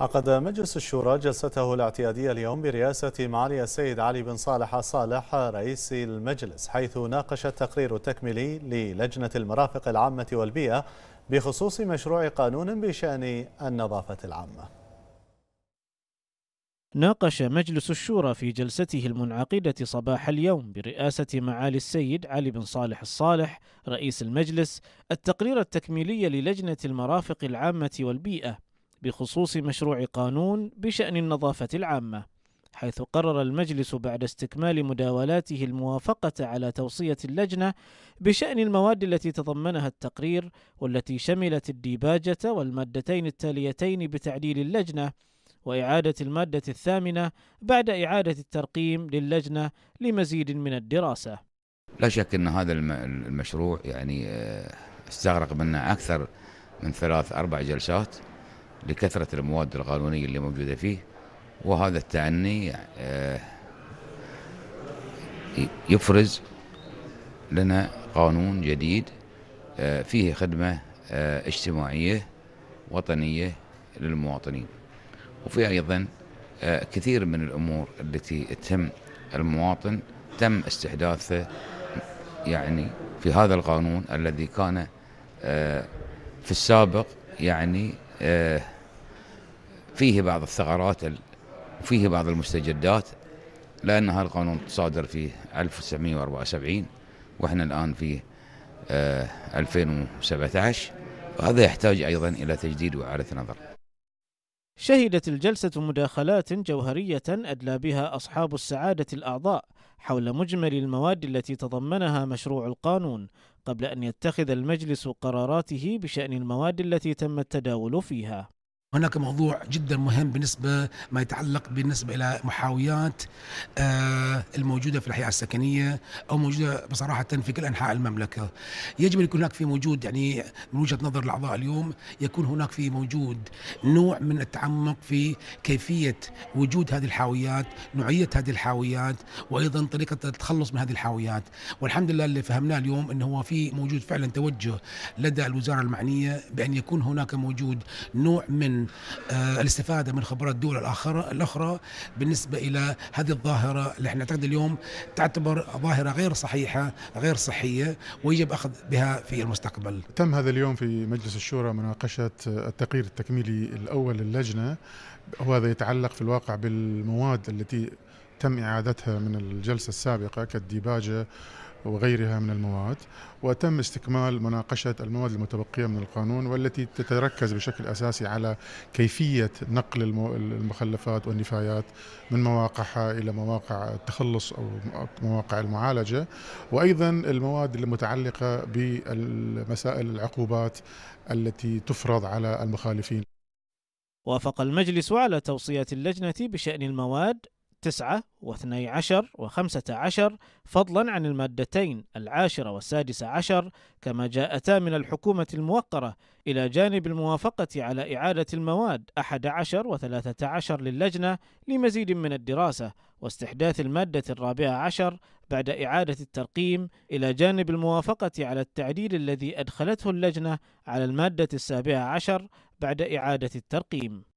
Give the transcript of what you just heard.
عقد مجلس الشورى جلسته الاعتيادية اليوم برئاسة معالي السيد علي بن صالح صالح رئيس المجلس حيث ناقش التقرير التكميلي للجنة المرافق العامة والبيئة بخصوص مشروع قانون بشأن النظافة العامة ناقش مجلس الشورى في جلسته المنعقدة صباح اليوم برئاسة معالي السيد علي بن صالح الصالح رئيس المجلس التقرير التكميلي للجنة المرافق العامة والبيئة بخصوص مشروع قانون بشأن النظافة العامة حيث قرر المجلس بعد استكمال مداولاته الموافقة على توصية اللجنة بشأن المواد التي تضمنها التقرير والتي شملت الديباجة والمادتين التاليتين بتعديل اللجنة وإعادة المادة الثامنة بعد إعادة الترقيم للجنة لمزيد من الدراسة. لا شك أن هذا المشروع يعني آه، استغرق منا أكثر من ثلاث أربع جلسات لكثرة المواد القانونية اللي موجودة فيه وهذا التعني آه، يفرز لنا قانون جديد آه، فيه خدمة آه، اجتماعية وطنية للمواطنين وفي أيضا كثير من الأمور التي تهم المواطن تم استحداثه يعني في هذا القانون الذي كان في السابق يعني فيه بعض الثغرات وفيه بعض المستجدات لأن هذا القانون صادر في 1974 وإحنا الآن في 2017 آه، وهذا يحتاج أيضا إلى تجديد وإعادة نظر شهدت الجلسة مداخلات جوهرية أدلى بها أصحاب السعادة الأعضاء حول مجمل المواد التي تضمنها مشروع القانون قبل أن يتخذ المجلس قراراته بشأن المواد التي تم التداول فيها هناك موضوع جدا مهم بالنسبة ما يتعلق بالنسبة إلى محاويات آه، الموجودة في الحياة السكنية أو موجودة بصراحة في كل أنحاء المملكة يجب أن يكون هناك في موجود يعني من وجهة نظر الأعضاء اليوم يكون هناك في موجود نوع من التعمق في كيفية وجود هذه الحاويات نوعية هذه الحاويات وأيضا طريقة التخلص من هذه الحاويات والحمد لله اللي فهمناه اليوم أنه هو في موجود فعلا توجه لدى الوزارة المعنية بأن يكون هناك موجود نوع من آه، الاستفاده من خبرات الدول الاخرى الاخرى بالنسبه الى هذه الظاهره اللي احنا نعتقد اليوم تعتبر ظاهره غير صحيحه غير صحيه ويجب اخذ بها في المستقبل. تم هذا اليوم في مجلس الشورى مناقشه التقرير التكميلي الاول للجنه وهذا يتعلق في الواقع بالمواد التي تم إعادتها من الجلسة السابقة كالديباجة وغيرها من المواد وتم استكمال مناقشة المواد المتبقية من القانون والتي تتركز بشكل أساسي على كيفية نقل المخلفات والنفايات من مواقعها إلى مواقع التخلص أو مواقع المعالجة وأيضا المواد المتعلقة بمسائل العقوبات التي تفرض على المخالفين وافق المجلس على توصية اللجنة بشأن المواد تسعة واثني عشر وخمسة عشر فضلا عن المادتين العاشرة والسادسة عشر كما جاءتا من الحكومة الموقرة إلى جانب الموافقة على إعادة المواد أحد عشر وثلاثة عشر للجنة لمزيد من الدراسة واستحداث المادة الرابعة عشر بعد إعادة الترقيم إلى جانب الموافقة على التعديل الذي أدخلته اللجنة على المادة السابعة عشر بعد إعادة الترقيم